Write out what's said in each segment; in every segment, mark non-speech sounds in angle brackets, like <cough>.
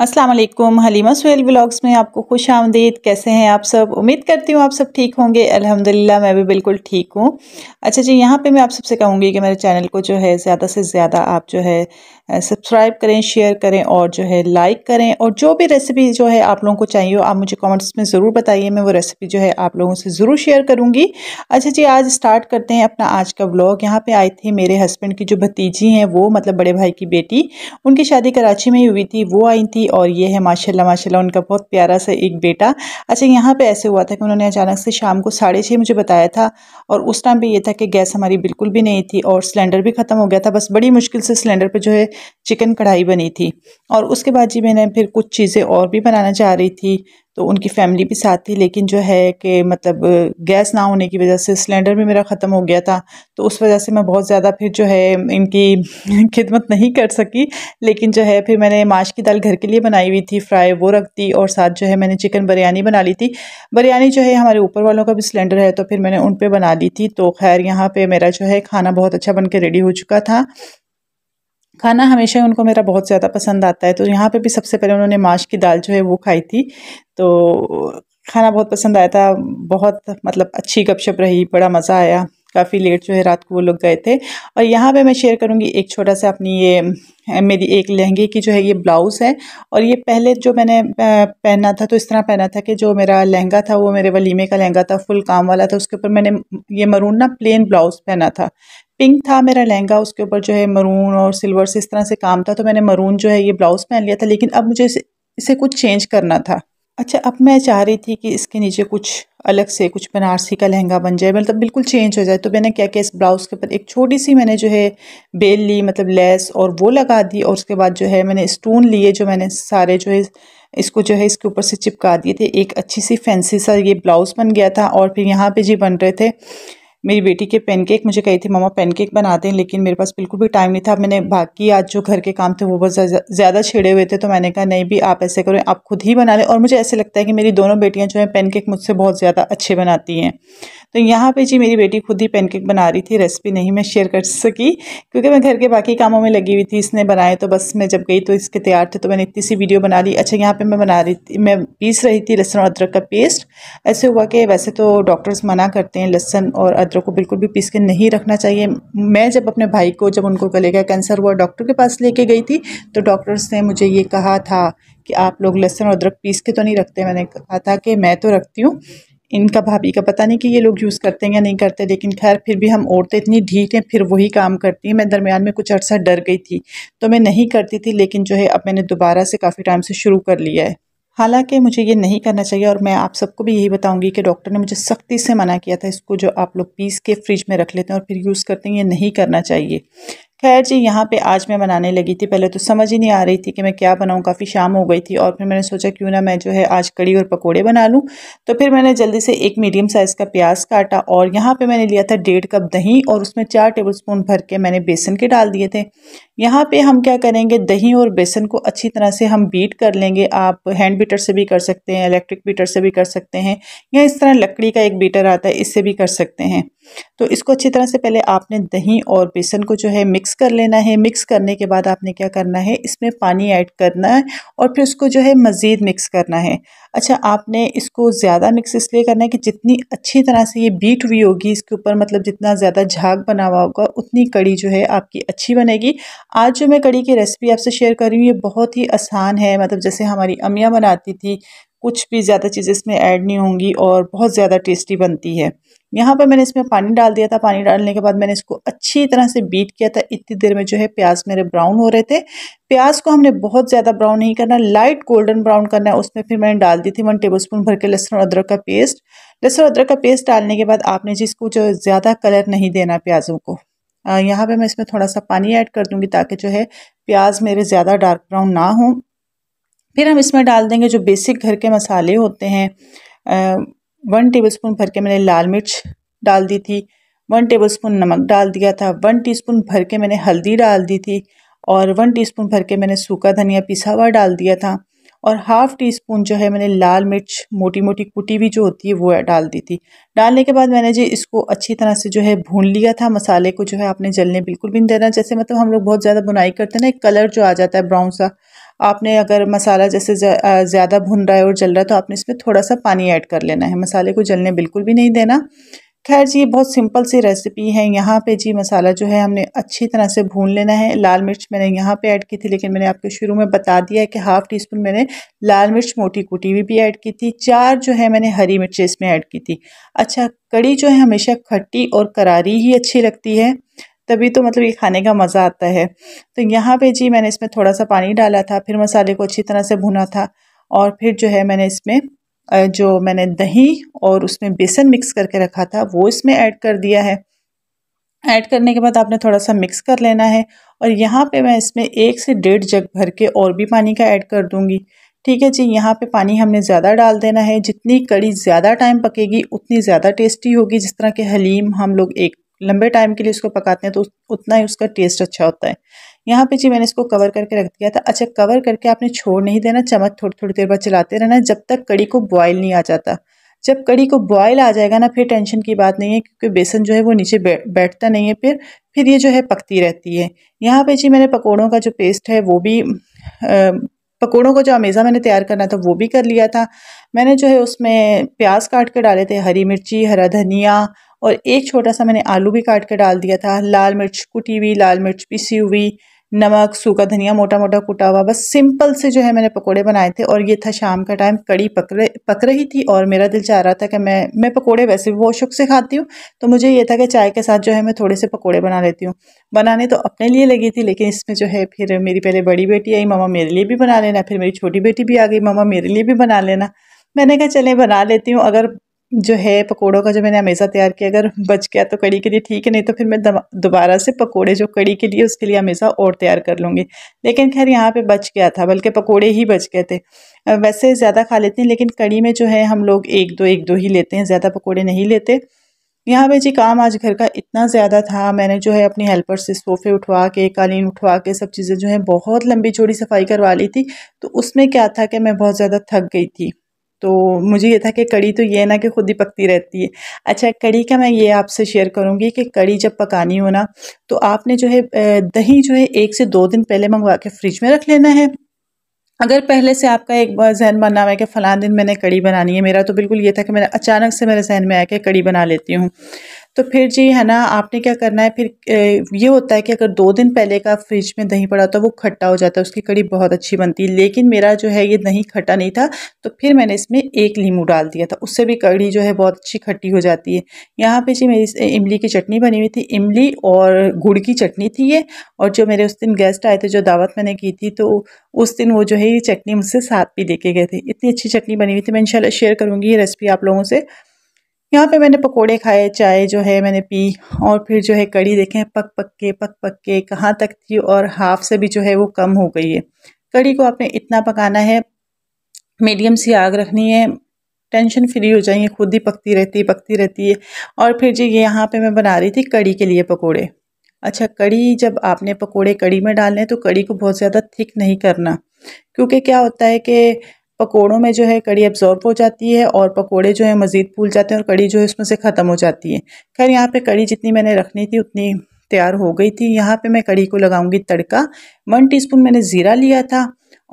Aslam Halima Suhail blogs में आपको खुश आमदीद कैसे हैं आप सब उम्मीद करती हूँ आप सब ठीक होंगे अल्हम्दुलिल्लाह मैं भी बिल्कुल ठीक हूँ अच्छा जी यहाँ पे मैं आप सबसे कहूँगी कि मेरे चैनल को जो है ज़्यादा से ज़्यादा आप जो है सब्सक्राइब करें शेयर करें और जो है लाइक करें और जो भी रेसिपी जो है आप लोगों को चाहिए आप मुझे कॉमेंट्स में ज़रूर बताइए मैं वो रेसिपी जो है आप लोगों से ज़रूर शेयर करूँगी अच्छा जी आज स्टार्ट करते हैं अपना आज का ब्लॉग यहाँ पर आई थी मेरे हस्बैंड की जो भतीजी हैं वो मतलब बड़े भाई की बेटी उनकी शादी कराची में ही हुई थी वो आई थी की और ये है माशाल्लाह माशाल्लाह उनका बहुत प्यारा सा एक बेटा अच्छा यहाँ पे ऐसे हुआ था कि उन्होंने अचानक से शाम को साढ़े छः मुझे बताया था और उस टाइम पे ये था कि गैस हमारी बिल्कुल भी नहीं थी और सिलेंडर भी ख़त्म हो गया था बस बड़ी मुश्किल से सिलेंडर पर जो है चिकन कढ़ाई बनी थी और उसके बाद जी मैंने फिर कुछ चीज़ें और भी बनाना चाह रही थी तो उनकी फैमिली भी साथ थी लेकिन जो है कि मतलब गैस ना होने की वजह से सिलेंडर भी मेरा ख़त्म हो गया था तो उस वजह से मैं बहुत ज़्यादा फिर जो है इनकी <laughs> खिदमत नहीं कर सकी लेकिन जो है फिर मैंने माश की दाल घर के लिए बनाई हुई थी फ्राई वो रख दी और साथ जो है मैंने चिकन बिरयानी बना ली थी बिरयानी जो है हमारे ऊपर वालों का भी सिलेंडर है तो फिर मैंने उन पर बना ली थी तो खैर यहाँ पर मेरा जो है खाना बहुत अच्छा बन के रेडी हो चुका था खाना हमेशा उनको मेरा बहुत ज़्यादा पसंद आता है तो यहाँ पे भी सबसे पहले उन्होंने माश की दाल जो है वो खाई थी तो खाना बहुत पसंद आया था बहुत मतलब अच्छी गपशप रही बड़ा मज़ा आया काफ़ी लेट जो है रात को वो लोग गए थे और यहाँ पे मैं शेयर करूँगी एक छोटा सा अपनी ये मेरी एक लहंगे की जो है ये ब्लाउज़ है और ये पहले जो मैंने पहना था तो इस तरह पहना था कि जो मेरा लहंगा था वो मेरे वलीमे का लहंगा था फुल काम वाला था उसके ऊपर मैंने ये मरून ना प्लेन ब्लाउज़ पहना था पिंक था मेरा लहंगा उसके ऊपर जो है मरून और सिल्वर से इस तरह से काम था तो मैंने मरून जो है ये ब्लाउज़ पहन लिया था लेकिन अब मुझे इसे, इसे कुछ चेंज करना था अच्छा अब मैं चाह रही थी कि इसके नीचे कुछ अलग से कुछ बनारसी का लहंगा बन जाए मतलब बिल्कुल चेंज हो जाए तो मैंने क्या किया इस ब्लाउज़ के ऊपर एक छोटी सी मैंने जो है बेल ली मतलब लेस और वो लगा दी और उसके बाद जो है मैंने स्टोन लिए जो मैंने सारे जो है इसको जो है इसके ऊपर से चिपका दिए थे एक अच्छी सी फैंसी सा ये ब्लाउज़ बन गया था और फिर यहाँ पर जी बन रहे थे मेरी बेटी के पेनकेक मुझे कही थी मम्मा पेनकेक बनाते हैं लेकिन मेरे पास बिल्कुल भी टाइम नहीं था मैंने बाकी आज जो घर के काम थे वो बहुत ज़्यादा छिड़े हुए थे तो मैंने कहा नहीं भी आप ऐसे करें आप खुद ही बना लें और मुझे ऐसे लगता है कि मेरी दोनों बेटियाँ जो हैं पेनकेक मुझसे बहुत ज़्यादा अच्छे बनाती हैं तो यहाँ पे जी मेरी बेटी खुद ही पेनकेक बना रही थी रेसिपी नहीं मैं शेयर कर सकी क्योंकि मैं घर के बाकी कामों में लगी हुई थी इसने बनाए तो बस मैं जब गई तो इसके तैयार थे तो मैंने इतनी सी वीडियो बना ली अच्छा यहाँ पर मैं बना रही थी मैं पीस रही थी लहसुन और अदरक का पेस्ट ऐसे हुआ कि वैसे तो डॉक्टर्स मना करते हैं लहसुन और अदरक को बिल्कुल भी पीस के नहीं रखना चाहिए मैं जब अपने भाई को जब उनको गले गया कैंसर हुआ डॉक्टर के पास लेके गई थी तो डॉक्टर्स ने मुझे ये कहा था कि आप लोग लहसुन और अदरक पीस के तो नहीं रखते मैंने कहा था कि मैं तो रखती हूँ इनका भाभी का पता नहीं कि ये लोग यूज़ करते हैं या नहीं करते लेकिन खैर फिर भी हम औरतें इतनी ढीठ हैं फिर वही काम करती हैं मैं दरमियान में कुछ अर्सा डर गई थी तो मैं नहीं करती थी लेकिन जो है अब मैंने दोबारा से काफ़ी टाइम से शुरू कर लिया है हालांकि मुझे ये नहीं करना चाहिए और मैं आप सबको भी यही बताऊंगी कि डॉक्टर ने मुझे सख्ती से मना किया था इसको जो आप लोग पीस के फ्रिज में रख लेते हैं और फिर यूज़ करते हैं ये नहीं करना चाहिए खैर जी यहाँ पे आज मैं बनाने लगी थी पहले तो समझ ही नहीं आ रही थी कि मैं क्या बनाऊँ काफ़ी शाम हो गई थी और फिर मैंने सोचा क्यों ना मैं जो है आज कड़ी और पकोड़े बना लूँ तो फिर मैंने जल्दी से एक मीडियम साइज़ का प्याज काटा और यहाँ पे मैंने लिया था डेढ़ कप दही और उसमें चार टेबल स्पून भर के मैंने बेसन के डाल दिए थे यहाँ पर हम क्या करेंगे दही और बेसन को अच्छी तरह से हम बीट कर लेंगे आप हैंड बीटर से भी कर सकते हैं इलेक्ट्रिक बीटर से भी कर सकते हैं या इस तरह लकड़ी का एक बीटर आता है इससे भी कर सकते हैं तो इसको अच्छी तरह से पहले आपने दही और बेसन को जो है मिक्स कर लेना है मिक्स करने के बाद आपने क्या करना है इसमें पानी ऐड करना है और फिर उसको जो है मज़ीद मिक्स करना है अच्छा आपने इसको ज़्यादा मिक्स इसलिए करना है कि जितनी अच्छी तरह से ये बीट हुई होगी इसके ऊपर मतलब जितना ज़्यादा झाग बना हुआ होगा उतनी कड़ी जो है आपकी अच्छी बनेगी आज जो मैं कड़ी की रेसिपी आपसे शेयर कर रही हूँ ये बहुत ही आसान है मतलब जैसे हमारी अमियाँ बनाती थी कुछ भी ज़्यादा चीज़ें इसमें ऐड नहीं होंगी और बहुत ज़्यादा टेस्टी बनती है यहाँ पर मैंने इसमें पानी डाल दिया था पानी डालने के बाद मैंने इसको अच्छी तरह से बीट किया था इतनी देर में जो है प्याज मेरे ब्राउन हो रहे थे प्याज को हमने बहुत ज़्यादा ब्राउन नहीं करना लाइट गोल्डन ब्राउन करना है उसमें फिर मैंने डाल दी थी वन टेबल स्पून भर के लहसुन और अदरक का पेस्ट लहसुन अदरक का पेस्ट डालने के बाद आपने जिसको जो ज़्यादा कलर नहीं देना प्याज़ों को यहाँ पर मैं इसमें थोड़ा सा पानी ऐड कर दूँगी ताकि जो है प्याज मेरे ज़्यादा डार्क ब्राउन ना हों फिर हम इसमें डाल देंगे जो बेसिक घर के मसाले होते हैं वन टेबलस्पून भर के मैंने लाल मिर्च डाल दी थी वन टेबलस्पून नमक डाल दिया था वन टीस्पून भर के मैंने हल्दी डाल दी थी और वन टीस्पून भर के मैंने सूखा धनिया पिसा हुआ डाल दिया था और हाफ़ टी स्पून जो है मैंने लाल मिर्च मोटी मोटी कुटी भी जो होती है वो डाल दी थी डालने के बाद मैंने जी इसको अच्छी तरह से जो है भून लिया था मसाले को जो है आपने जलने बिल्कुल भी नहीं देना जैसे मतलब हम लोग बहुत ज़्यादा बुनाई करते हैं ना एक कलर जो आ जाता है ब्राउन सा आपने अगर मसाला जैसे ज़्यादा भुन रहा है और जल रहा है तो आपने इसमें थोड़ा सा पानी ऐड कर लेना है मसाले को जलने बिल्कुल भी नहीं देना खैर जी बहुत सिंपल सी रेसिपी है यहाँ पे जी मसाला जो है हमने अच्छी तरह से भून लेना है लाल मिर्च मैंने यहाँ पे ऐड की थी लेकिन मैंने आपको शुरू में बता दिया है कि हाफ़ टी स्पून मैंने लाल मिर्च मोटी कुटी हुई भी ऐड की थी चार जो है मैंने हरी मिर्च इसमें ऐड की थी अच्छा कड़ी जो है हमेशा खट्टी और करारी ही अच्छी लगती है तभी तो मतलब ये खाने का मज़ा आता है तो यहाँ पे जी मैंने इसमें थोड़ा सा पानी डाला था फिर मसाले को अच्छी तरह से भुना था और फिर जो है मैंने इसमें जो मैंने दही और उसमें बेसन मिक्स करके रखा था वो इसमें ऐड कर दिया है ऐड करने के बाद आपने थोड़ा सा मिक्स कर लेना है और यहाँ पे मैं इसमें एक से डेढ़ जग भर के और भी पानी का ऐड कर दूँगी ठीक है जी यहाँ पे पानी हमने ज़्यादा डाल देना है जितनी कड़ी ज़्यादा टाइम पकेगी उतनी ज़्यादा टेस्टी होगी जिस तरह के हलीम हम लोग एक लंबे टाइम के लिए इसको पकाते हैं तो उतना ही उसका टेस्ट अच्छा होता है यहाँ पे जी मैंने इसको कवर करके रख दिया था अच्छा कवर करके आपने छोड़ नहीं देना चम्मच थोड़ी थोड़ी देर बाद चलाते रहना जब तक कड़ी को बॉयल नहीं आ जाता जब कड़ी को बॉयल आ जाएगा ना फिर टेंशन की बात नहीं है क्योंकि बेसन जो है वो नीचे बैठता नहीं है फिर फिर ये जो है पकती रहती है यहाँ पे जी मैंने पकौड़ों का जो पेस्ट है वो भी पकौड़ों को जो अमेजा मैंने तैयार करना था वो भी कर लिया था मैंने जो है उसमें प्याज काट के डाले थे हरी मिर्ची हरा धनिया और एक छोटा सा मैंने आलू भी काट के डाल दिया था लाल मिर्च कुटी हुई लाल मिर्च पिसी हुई नमक सूखा धनिया मोटा मोटा कुटा हुआ बस सिंपल से जो है मैंने पकोड़े बनाए थे और ये था शाम का टाइम कड़ी पक रहे पक रही थी और मेरा दिल चाह रहा था कि मैं मैं पकोड़े वैसे भी बहुत शौक से खाती हूँ तो मुझे ये था कि चाय के साथ जो है मैं थोड़े से पकोड़े बना लेती हूँ बनाने तो अपने लिए लगी थी लेकिन इसमें जो है फिर मेरी पहले बड़ी बेटी आई मामा मेरे लिए भी बना लेना फिर मेरी छोटी बेटी भी आ गई मामा मेरे लिए भी बना लेना मैंने कहा चले बना लेती हूँ अगर जो है पकोड़ों का जो मैंने हमेशा तैयार किया अगर बच गया तो कड़ी के लिए ठीक है नहीं तो फिर मैं दोबारा से पकोड़े जो कड़ी के लिए उसके लिए हमेशा और तैयार कर लूँगी लेकिन खैर यहाँ पे बच गया था बल्कि पकोड़े ही बच गए थे वैसे ज़्यादा खा लेते हैं लेकिन कड़ी में जो है हम लोग एक दो एक दो ही लेते हैं ज़्यादा पकौड़े नहीं लेते यहाँ पर जी काम आज घर का इतना ज़्यादा था मैंने जो है अपनी हेल्पर से सोफ़े उठवा के कालीन उठवा के सब चीज़ें जो है बहुत लंबी चौड़ी सफाई करवा ली थी तो उसमें क्या था कि मैं बहुत ज़्यादा थक गई थी तो मुझे ये था कि कड़ी तो ये ना कि खुद ही पकती रहती है अच्छा कड़ी का मैं ये आपसे शेयर करूँगी कि कड़ी जब पकानी हो ना तो आपने जो है दही जो है एक से दो दिन पहले मंगवा के फ्रिज में रख लेना है अगर पहले से आपका एक बार जहन बनना हुआ है कि फ़लाँ दिन मैंने कड़ी बनानी है मेरा तो बिल्कुल ये था कि मैंने अचानक से मेरे जहन में आया कि कड़ी बना लेती हूँ तो फिर जी है ना आपने क्या करना है फिर ये होता है कि अगर दो दिन पहले का फ्रिज में दही पड़ा तो वो खट्टा हो जाता है उसकी कड़ी बहुत अच्छी बनती है लेकिन मेरा जो है ये दही खट्टा नहीं था तो फिर मैंने इसमें एक लीमू डाल दिया था उससे भी कड़ी जो है बहुत अच्छी खट्टी हो जाती है यहाँ पे जी मेरी इमली की चटनी बनी हुई थी इमली और गुड़ की चटनी थी ये और जो मेरे उस दिन गेस्ट आए थे जो दावत मैंने की थी तो उस दिन वो जो है ये चटनी मुझसे साथ भी लेके गए थे इतनी अच्छी चटनी बनी हुई थी मैं इंशाल्लाह शेयर करूँगी ये रेसिपी आप लोगों से यहाँ पे मैंने पकोड़े खाए चाय जो है मैंने पी और फिर जो है कड़ी देखें पक पक के पक पक के कहाँ तक थी और हाफ से भी जो है वो कम हो गई है कड़ी को आपने इतना पकाना है मीडियम सी आग रखनी है टेंशन फ्री हो जाएंगे खुद ही पकती रहती है पकती रहती है और फिर जी ये यहाँ पे मैं बना रही थी कड़ी के लिए पकोड़े अच्छा कड़ी जब आपने पकोड़े कड़ी में डालने तो कड़ी को बहुत ज़्यादा थिक नहीं करना क्योंकि क्या होता है कि पकोड़ों में जो है कड़ी अब्ज़ॉर्ब हो जाती है और पकोड़े जो है मज़ीद फूल जाते हैं और कड़ी जो है उसमें से ख़त्म हो जाती है खैर यहाँ पे कड़ी जितनी मैंने रखनी थी उतनी तैयार हो गई थी यहाँ पे मैं कड़ी को लगाऊंगी तड़का वन टीस्पून मैंने ज़ीरा लिया था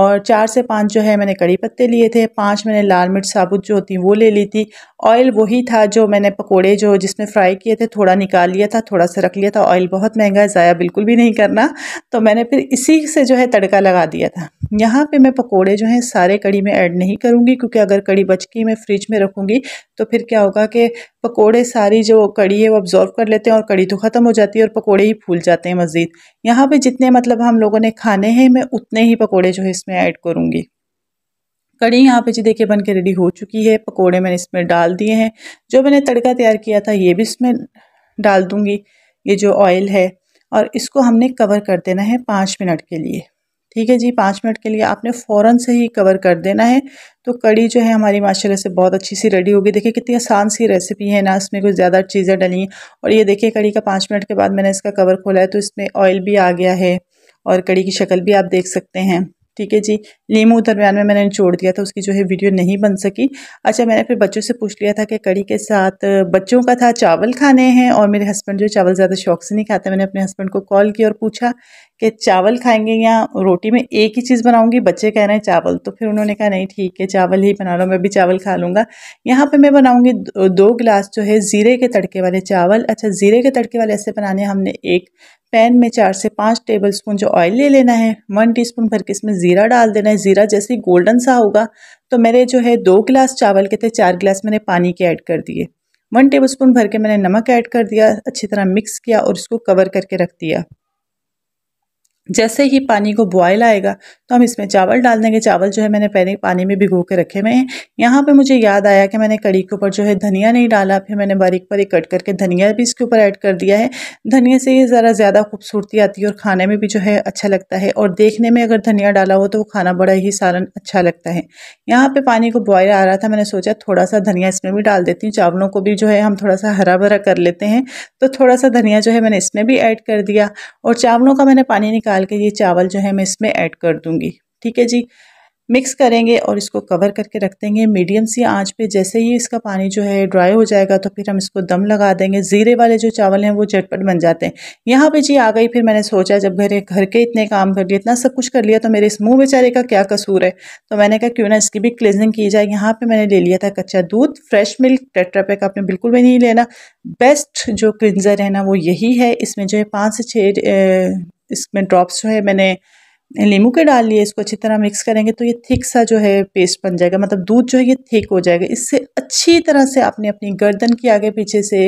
और चार से पाँच जो है मैंने कड़ी पत्ते लिए थे पाँच मैंने लाल मिर्च साबुत जो होती वो ले ली थी ऑयल वही था जो मैंने पकोड़े जो जिसमें फ्राई किए थे थोड़ा निकाल लिया था थोड़ा सा रख लिया था ऑयल बहुत महंगा है ज़ाया बिल्कुल भी नहीं करना तो मैंने फिर इसी से जो है तड़का लगा दिया था यहाँ पे मैं पकोड़े जो हैं सारे कड़ी में ऐड नहीं करूँगी क्योंकि अगर कड़ी बच के मैं फ्रिज में रखूँगी तो फिर क्या होगा कि पकोड़े सारी जो कड़ी है वो अब्जॉर्व कर लेते हैं और कड़ी तो ख़त्म हो जाती है और पकोड़े ही फूल जाते हैं मज़ीद यहाँ पे जितने मतलब हम लोगों ने खाने हैं मैं उतने ही पकौड़े जो है इसमें ऐड करूँगी कड़ी यहाँ पे जी देखिए बन के रेडी हो चुकी है पकोड़े मैंने इसमें डाल दिए हैं जो मैंने तड़का तैयार किया था ये भी इसमें डाल दूँगी ये जो ऑयल है और इसको हमने कवर कर देना है पाँच मिनट के लिए ठीक है जी पाँच मिनट के लिए आपने फ़ौरन से ही कवर कर देना है तो कड़ी जो है हमारी माशाल्लाह से बहुत अच्छी सी रेडी होगी देखिए कितनी आसान सी रेसिपी है ना इसमें कुछ ज़्यादा चीज़ें डली हैं और ये देखिए कड़ी का पाँच मिनट के बाद मैंने इसका कवर खोला है तो इसमें ऑयल भी आ गया है और कड़ी की शक्ल भी आप देख सकते हैं ठीक है जी लीमू दरमियान में मैंने छोड़ दिया था उसकी जो है वीडियो नहीं बन सकी अच्छा मैंने फिर बच्चों से पूछ लिया था कि कड़ी के साथ बच्चों का था चावल खाने हैं और मेरे हस्बैंड जो चावल ज़्यादा शौक से नहीं खाते मैंने अपने हस्बैंड को कॉल किया और पूछा कि चावल खाएंगे या रोटी में एक ही चीज़ बनाऊंगी बच्चे कह रहे हैं चावल तो फिर उन्होंने कहा नहीं ठीक है चावल ही बना लो मैं भी चावल खा लूँगा यहाँ पे मैं बनाऊँगी दो गिलास जो है ज़ीरे के तड़के वाले चावल अच्छा ज़ीरे के तड़के वाले ऐसे बनाने हमने एक पैन में चार से पाँच टेबल स्पून जो ऑयल ले लेना है वन स्पून भर के इसमें ज़ीरा डाल देना है ज़ीरा जैसे गोल्डन सा होगा तो मेरे जो है दो गिलास चावल के थे चार गिलास मैंने पानी के ऐड कर दिए वन टेबल स्पून भर के मैंने नमक ऐड कर दिया अच्छी तरह मिक्स किया और इसको कवर करके रख दिया जैसे ही पानी को बॉयल आएगा तो हम इसमें चावल डाल देंगे चावल जो है मैंने पहले पानी में भिगो के रखे हुए हैं यहाँ पे मुझे याद आया कि मैंने कड़ी के ऊपर जो है धनिया नहीं डाला फिर मैंने बारीक बारीक कट करके धनिया भी इसके ऊपर ऐड कर दिया है धनिया से ये ज़रा ज़्यादा खूबसूरती आती है और खाने में भी जो है अच्छा लगता है और देखने में अगर धनिया डाला हो तो वो खाना बड़ा ही सारन अच्छा लगता है यहाँ पर पानी को बॉयल आ रहा था मैंने सोचा थोड़ा सा धनिया इसमें भी डाल देती हूँ चावलों को भी जो है हम थोड़ा सा हरा भरा कर लेते हैं तो थोड़ा सा धनिया जो है मैंने इसमें भी ऐड कर दिया और चावलों का मैंने पानी निकाल डाल के ये चावल जो है मैं इसमें ऐड कर दूँगी ठीक है जी मिक्स करेंगे और इसको कवर करके रख देंगे मीडियम सी आंच पे जैसे ही इसका पानी जो है ड्राई हो जाएगा तो फिर हम इसको दम लगा देंगे ज़ीरे वाले जो चावल हैं वो झटपट बन जाते हैं यहाँ पे जी आ गई फिर मैंने सोचा जब घर घर के इतने काम कर लिए इतना सब कुछ कर लिया तो मेरे इस मुँह बेचारे का क्या कसूर है तो मैंने कहा क्यों ना इसकी भी क्लिनिंग की जाए यहाँ पर मैंने ले लिया था कच्चा दूध फ्रेश मिल्क टेट्रापैक आपने बिल्कुल भी नहीं लेना बेस्ट जो क्लिनजर है ना वो यही है इसमें जो है पाँच से छः इसमें ड्रॉप्स जो है मैंने नींबू के डाल लिए इसको अच्छी तरह मिक्स करेंगे तो ये थिक सा जो है पेस्ट बन जाएगा मतलब दूध जो है ये थिक हो जाएगा इससे अच्छी तरह से आपने अपनी गर्दन की आगे पीछे से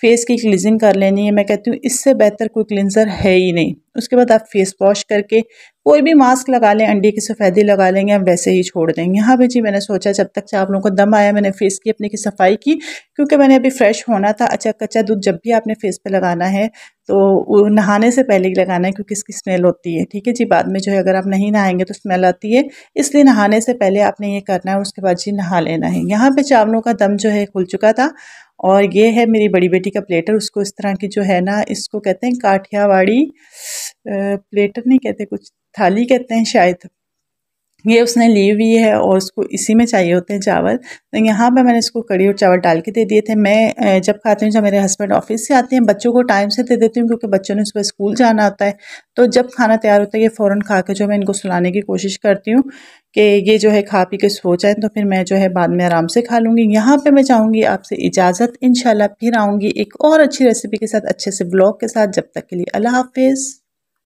फेस की क्लिनजिंग कर लेनी है मैं कहती हूँ इससे बेहतर कोई क्लिनजर है ही नहीं उसके बाद आप फेस वॉश करके कोई भी मास्क लगा लें अंडे की सफ़ेदी लगा लेंगे हम वैसे ही छोड़ देंगे यहाँ पे जी मैंने सोचा जब तक आप लोगों को दम आया मैंने फेस की अपने की सफाई की क्योंकि मैंने अभी फ्रेश होना था अच्छा कच्चा दूध जब भी आपने फेस पे लगाना है तो नहाने से पहले ही लगाना है क्योंकि इसकी स्मेल होती है ठीक है जी बाद में जो है अगर आप नहीं नहाएंगे तो स्मेल आती है इसलिए नहाने से पहले आपने ये करना है उसके बाद जी नहा लेना है यहाँ पर चावलों का दम जो है खुल चुका था और ये है मेरी बड़ी बेटी का प्लेटर उसको इस तरह की जो है ना इसको कहते हैं काठियावाड़ी प्लेटर नहीं कहते कुछ थाली कहते हैं शायद ये उसने ली हुई है और उसको इसी में चाहिए होते हैं चावल तो यहाँ पे मैंने इसको कड़ी और चावल डाल के दे दिए थे मैं जब खाती हूँ जब मेरे हस्बैंड ऑफिस से आते हैं बच्चों को टाइम से दे देती हूँ क्योंकि बच्चों ने सुबह स्कूल जाना होता है तो जब खाना तैयार होता है ये फ़ौरन खा के जो मैं इनको सुलाने की कोशिश करती हूँ कि ये जो है खा पी के सो जाए तो फिर मैं जो है बाद में आराम से खा लूँगी यहाँ पर मैं चाहूँगी आपसे इजाज़त इन फिर आऊँगी एक और अच्छी रेसिपी के साथ अच्छे से ब्लॉग के साथ जब तक के लिए अल्लाह हाफिज़